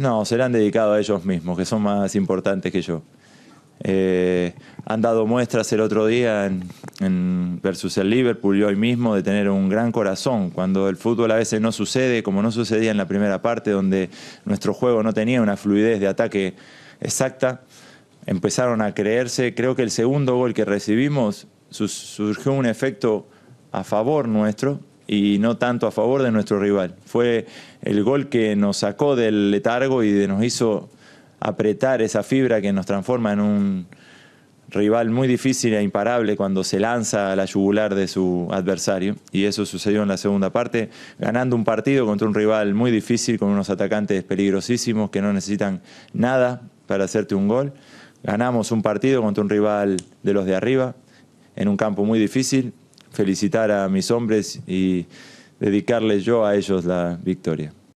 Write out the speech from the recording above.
No, se han dedicado a ellos mismos, que son más importantes que yo. Eh, han dado muestras el otro día en, en, versus el Liverpool y hoy mismo de tener un gran corazón. Cuando el fútbol a veces no sucede, como no sucedía en la primera parte, donde nuestro juego no tenía una fluidez de ataque exacta, empezaron a creerse. Creo que el segundo gol que recibimos surgió un efecto a favor nuestro y no tanto a favor de nuestro rival. Fue el gol que nos sacó del letargo y nos hizo apretar esa fibra que nos transforma en un rival muy difícil e imparable cuando se lanza a la yugular de su adversario. Y eso sucedió en la segunda parte, ganando un partido contra un rival muy difícil, con unos atacantes peligrosísimos que no necesitan nada para hacerte un gol. Ganamos un partido contra un rival de los de arriba, en un campo muy difícil, felicitar a mis hombres y dedicarles yo a ellos la victoria.